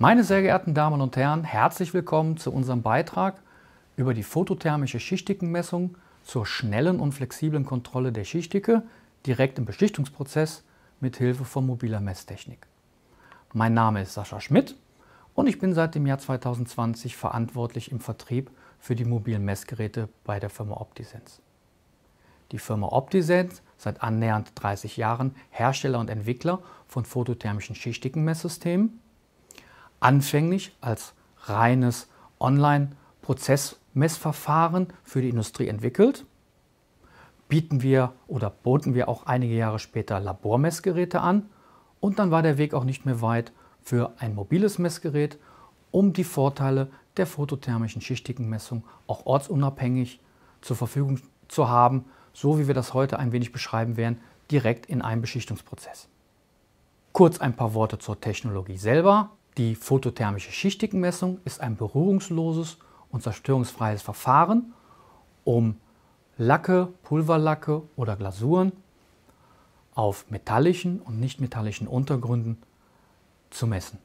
Meine sehr geehrten Damen und Herren, herzlich willkommen zu unserem Beitrag über die photothermische Schichtdickenmessung zur schnellen und flexiblen Kontrolle der Schichtdicke direkt im Beschichtungsprozess mit Hilfe von mobiler Messtechnik. Mein Name ist Sascha Schmidt und ich bin seit dem Jahr 2020 verantwortlich im Vertrieb für die mobilen Messgeräte bei der Firma Optisense. Die Firma Optisense, seit annähernd 30 Jahren Hersteller und Entwickler von photothermischen Schichtdickenmesssystemen, anfänglich als reines Online-Prozessmessverfahren für die Industrie entwickelt. Bieten wir oder boten wir auch einige Jahre später Labormessgeräte an und dann war der Weg auch nicht mehr weit für ein mobiles Messgerät, um die Vorteile der photothermischen Schichtdickenmessung auch ortsunabhängig zur Verfügung zu haben, so wie wir das heute ein wenig beschreiben werden, direkt in einem Beschichtungsprozess. Kurz ein paar Worte zur Technologie selber. Die photothermische Schichtdickenmessung ist ein berührungsloses und zerstörungsfreies Verfahren, um Lacke, Pulverlacke oder Glasuren auf metallischen und nichtmetallischen Untergründen zu messen.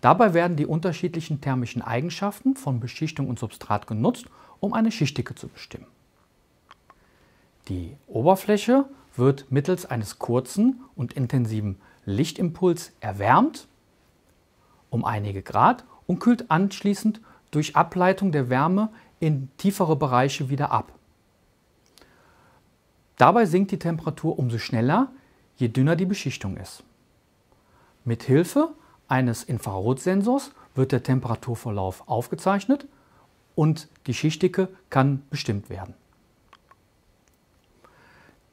Dabei werden die unterschiedlichen thermischen Eigenschaften von Beschichtung und Substrat genutzt, um eine Schichtdicke zu bestimmen. Die Oberfläche wird mittels eines kurzen und intensiven Lichtimpuls erwärmt um einige Grad und kühlt anschließend durch Ableitung der Wärme in tiefere Bereiche wieder ab. Dabei sinkt die Temperatur umso schneller, je dünner die Beschichtung ist. Mit Hilfe eines Infrarotsensors wird der Temperaturverlauf aufgezeichnet und die Schichtdicke kann bestimmt werden.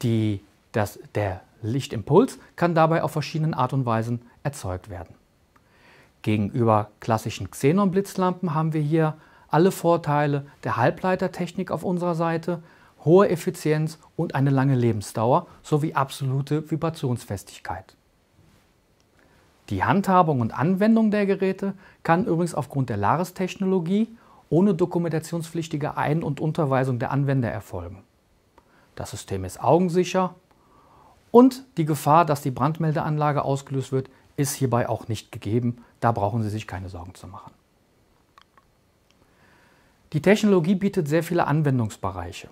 Die, das, der Lichtimpuls kann dabei auf verschiedenen Art und Weisen erzeugt werden. Gegenüber klassischen Xenon-Blitzlampen haben wir hier alle Vorteile der Halbleitertechnik auf unserer Seite, hohe Effizienz und eine lange Lebensdauer sowie absolute Vibrationsfestigkeit. Die Handhabung und Anwendung der Geräte kann übrigens aufgrund der Laris-Technologie ohne dokumentationspflichtige Ein- und Unterweisung der Anwender erfolgen. Das System ist augensicher, und die Gefahr, dass die Brandmeldeanlage ausgelöst wird, ist hierbei auch nicht gegeben. Da brauchen Sie sich keine Sorgen zu machen. Die Technologie bietet sehr viele Anwendungsbereiche.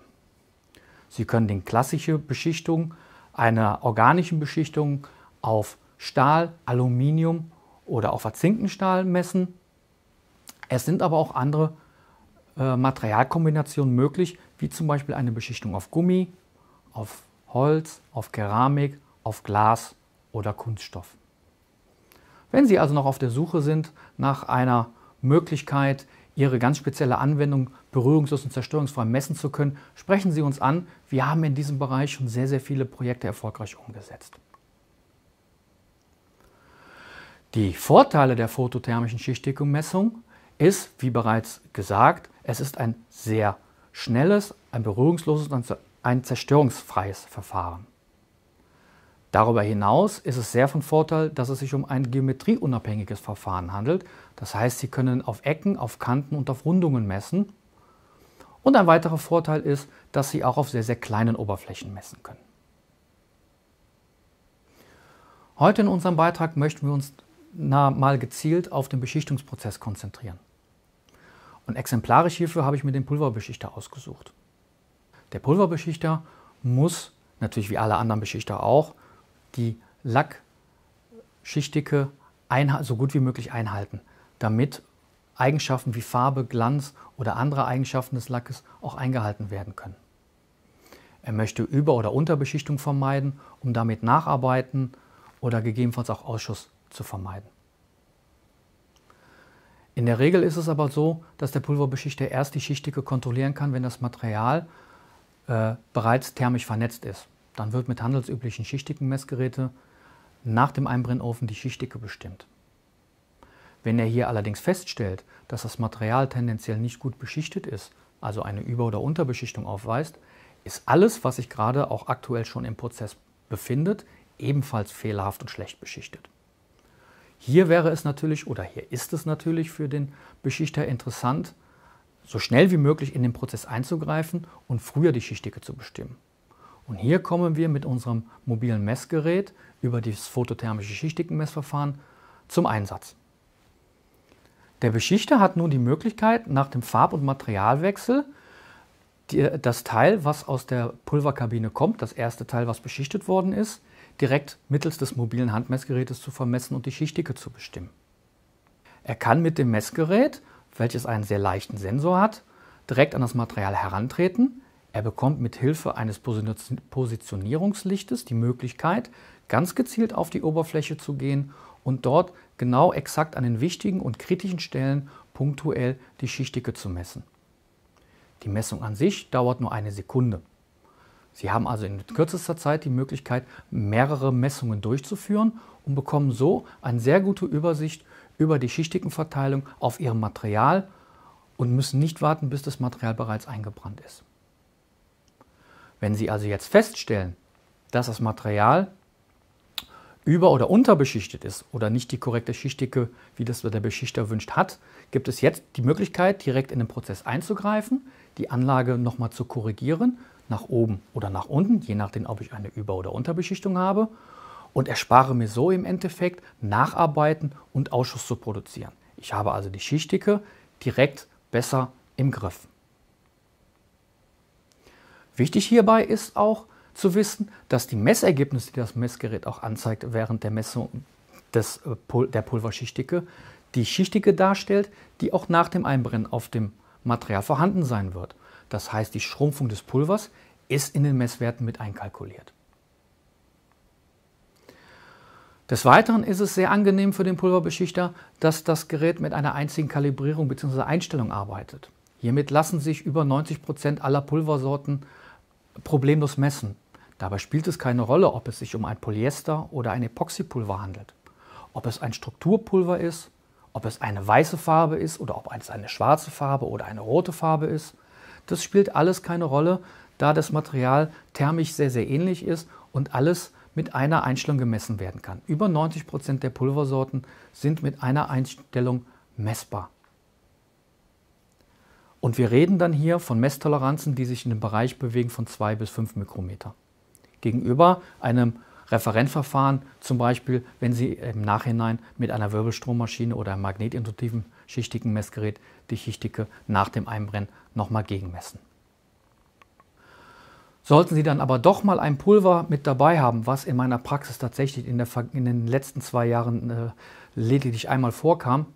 Sie können die klassische Beschichtung einer organischen Beschichtung auf Stahl, Aluminium oder auf Zinkenstahl messen. Es sind aber auch andere äh, Materialkombinationen möglich, wie zum Beispiel eine Beschichtung auf Gummi, auf Holz, auf Keramik, auf Glas oder Kunststoff. Wenn Sie also noch auf der Suche sind nach einer Möglichkeit, Ihre ganz spezielle Anwendung berührungslos und zerstörungsfrei messen zu können, sprechen Sie uns an. Wir haben in diesem Bereich schon sehr, sehr viele Projekte erfolgreich umgesetzt. Die Vorteile der photothermischen Schichtdeckenmessung ist, wie bereits gesagt, es ist ein sehr schnelles, ein berührungsloses und ein zerstörungsfreies Verfahren. Darüber hinaus ist es sehr von Vorteil, dass es sich um ein geometrieunabhängiges Verfahren handelt. Das heißt, Sie können auf Ecken, auf Kanten und auf Rundungen messen. Und ein weiterer Vorteil ist, dass Sie auch auf sehr, sehr kleinen Oberflächen messen können. Heute in unserem Beitrag möchten wir uns mal gezielt auf den Beschichtungsprozess konzentrieren. Und exemplarisch hierfür habe ich mir den Pulverbeschichter ausgesucht. Der Pulverbeschichter muss natürlich wie alle anderen Beschichter auch die Lackschichtdicke so gut wie möglich einhalten, damit Eigenschaften wie Farbe, Glanz oder andere Eigenschaften des Lackes auch eingehalten werden können. Er möchte Über- oder Unterbeschichtung vermeiden, um damit Nacharbeiten oder gegebenenfalls auch Ausschuss zu vermeiden. In der Regel ist es aber so, dass der Pulverbeschichter erst die Schichtdicke kontrollieren kann, wenn das Material äh, bereits thermisch vernetzt ist. Dann wird mit handelsüblichen Schichtdickenmessgeräten nach dem Einbrennofen die Schichtdicke bestimmt. Wenn er hier allerdings feststellt, dass das Material tendenziell nicht gut beschichtet ist, also eine Über- oder Unterbeschichtung aufweist, ist alles, was sich gerade auch aktuell schon im Prozess befindet, ebenfalls fehlerhaft und schlecht beschichtet. Hier wäre es natürlich oder hier ist es natürlich für den Beschichter interessant, so schnell wie möglich in den Prozess einzugreifen und früher die Schichtdicke zu bestimmen. Und hier kommen wir mit unserem mobilen Messgerät über das photothermische Schichtdickenmessverfahren zum Einsatz. Der Beschichter hat nun die Möglichkeit, nach dem Farb- und Materialwechsel die, das Teil, was aus der Pulverkabine kommt, das erste Teil, was beschichtet worden ist, direkt mittels des mobilen Handmessgerätes zu vermessen und die Schichtdicke zu bestimmen. Er kann mit dem Messgerät welches einen sehr leichten Sensor hat, direkt an das Material herantreten. Er bekommt mit Hilfe eines Positionierungslichtes die Möglichkeit, ganz gezielt auf die Oberfläche zu gehen und dort genau exakt an den wichtigen und kritischen Stellen punktuell die Schichtdicke zu messen. Die Messung an sich dauert nur eine Sekunde. Sie haben also in kürzester Zeit die Möglichkeit, mehrere Messungen durchzuführen und bekommen so eine sehr gute Übersicht über die schichtigen auf ihrem Material und müssen nicht warten, bis das Material bereits eingebrannt ist. Wenn Sie also jetzt feststellen, dass das Material über- oder unterbeschichtet ist oder nicht die korrekte Schichtdicke, wie das der Beschichter wünscht hat, gibt es jetzt die Möglichkeit, direkt in den Prozess einzugreifen, die Anlage nochmal zu korrigieren, nach oben oder nach unten, je nachdem, ob ich eine Über- oder Unterbeschichtung habe und erspare mir so im Endeffekt Nacharbeiten und Ausschuss zu produzieren. Ich habe also die Schichtdicke direkt besser im Griff. Wichtig hierbei ist auch zu wissen, dass die Messergebnisse, die das Messgerät auch anzeigt während der Messung des, äh, der Pulverschichtdicke, die Schichtdicke darstellt, die auch nach dem Einbrennen auf dem Material vorhanden sein wird. Das heißt, die Schrumpfung des Pulvers ist in den Messwerten mit einkalkuliert. Des Weiteren ist es sehr angenehm für den Pulverbeschichter, dass das Gerät mit einer einzigen Kalibrierung bzw. Einstellung arbeitet. Hiermit lassen sich über 90% Prozent aller Pulversorten problemlos messen. Dabei spielt es keine Rolle, ob es sich um ein Polyester oder ein Epoxypulver handelt, ob es ein Strukturpulver ist, ob es eine weiße Farbe ist oder ob es eine schwarze Farbe oder eine rote Farbe ist. Das spielt alles keine Rolle, da das Material thermisch sehr, sehr ähnlich ist und alles mit einer Einstellung gemessen werden kann. Über 90% Prozent der Pulversorten sind mit einer Einstellung messbar. Und wir reden dann hier von Messtoleranzen, die sich in dem Bereich bewegen von 2 bis 5 Mikrometer. Gegenüber einem Referentverfahren, zum Beispiel, wenn Sie im Nachhinein mit einer Wirbelstrommaschine oder einem magnetintensiven schichtigen Messgerät die Schichtdicke nach dem Einbrennen nochmal gegenmessen. Sollten Sie dann aber doch mal ein Pulver mit dabei haben, was in meiner Praxis tatsächlich in, der, in den letzten zwei Jahren äh, lediglich einmal vorkam,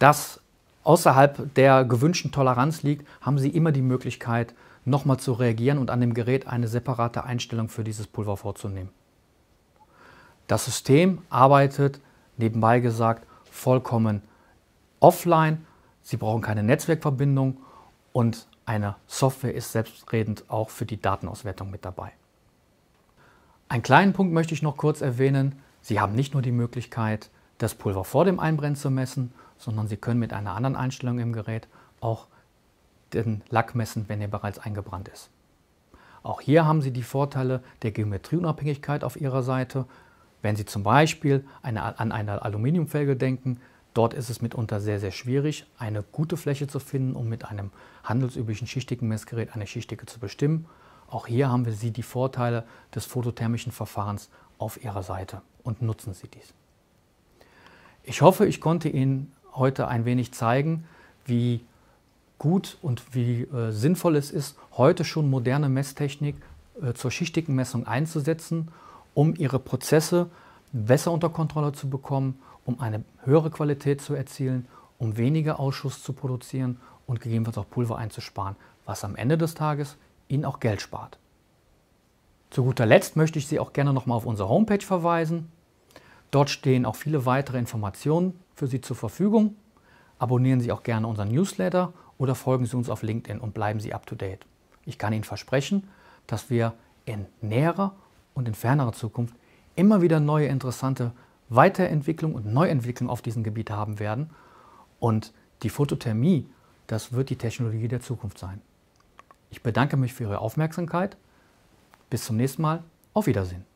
das außerhalb der gewünschten Toleranz liegt, haben Sie immer die Möglichkeit, nochmal zu reagieren und an dem Gerät eine separate Einstellung für dieses Pulver vorzunehmen. Das System arbeitet, nebenbei gesagt, vollkommen offline. Sie brauchen keine Netzwerkverbindung und eine Software ist selbstredend auch für die Datenauswertung mit dabei. Einen kleinen Punkt möchte ich noch kurz erwähnen. Sie haben nicht nur die Möglichkeit, das Pulver vor dem Einbrennen zu messen, sondern Sie können mit einer anderen Einstellung im Gerät auch den Lack messen, wenn er bereits eingebrannt ist. Auch hier haben Sie die Vorteile der Geometrieunabhängigkeit auf Ihrer Seite. Wenn Sie zum Beispiel eine, an eine Aluminiumfelge denken, Dort ist es mitunter sehr, sehr schwierig, eine gute Fläche zu finden, um mit einem handelsüblichen Schichtdickenmessgerät eine Schichtdicke zu bestimmen. Auch hier haben wir Sie die Vorteile des photothermischen Verfahrens auf Ihrer Seite und nutzen Sie dies. Ich hoffe, ich konnte Ihnen heute ein wenig zeigen, wie gut und wie äh, sinnvoll es ist, heute schon moderne Messtechnik äh, zur Schichtdickenmessung einzusetzen, um Ihre Prozesse zu besser unter Kontrolle zu bekommen, um eine höhere Qualität zu erzielen, um weniger Ausschuss zu produzieren und gegebenenfalls auch Pulver einzusparen, was am Ende des Tages Ihnen auch Geld spart. Zu guter Letzt möchte ich Sie auch gerne nochmal auf unsere Homepage verweisen. Dort stehen auch viele weitere Informationen für Sie zur Verfügung. Abonnieren Sie auch gerne unseren Newsletter oder folgen Sie uns auf LinkedIn und bleiben Sie up-to-date. Ich kann Ihnen versprechen, dass wir in näherer und in fernerer Zukunft immer wieder neue interessante Weiterentwicklung und Neuentwicklung auf diesem Gebiet haben werden. Und die Photothermie, das wird die Technologie der Zukunft sein. Ich bedanke mich für Ihre Aufmerksamkeit. Bis zum nächsten Mal. Auf Wiedersehen.